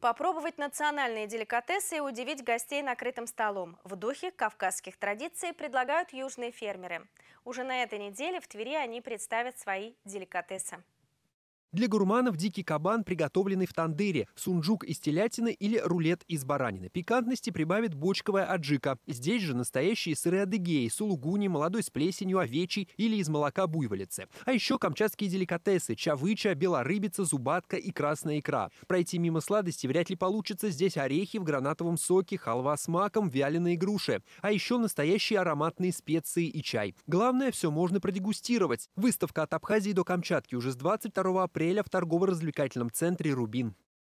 Попробовать национальные деликатесы и удивить гостей накрытым столом. В духе кавказских традиций предлагают южные фермеры. Уже на этой неделе в Твери они представят свои деликатесы. Для гурманов дикий кабан, приготовленный в тандыре, сунджук из телятины или рулет из баранины. Пикантности прибавит бочковая аджика. Здесь же настоящие сыры адыгеи, сулугуни, молодой с плесенью, овечий или из молока буйволицы. А еще камчатские деликатесы – чавыча, белорыбица, зубатка и красная икра. Пройти мимо сладости вряд ли получится. Здесь орехи в гранатовом соке, халва с маком, вяленые груши. А еще настоящие ароматные специи и чай. Главное, все можно продегустировать. Выставка от Абхазии до Камчатки уже с 22 апреля апреля в торгово-развлекательном центре «Рубин».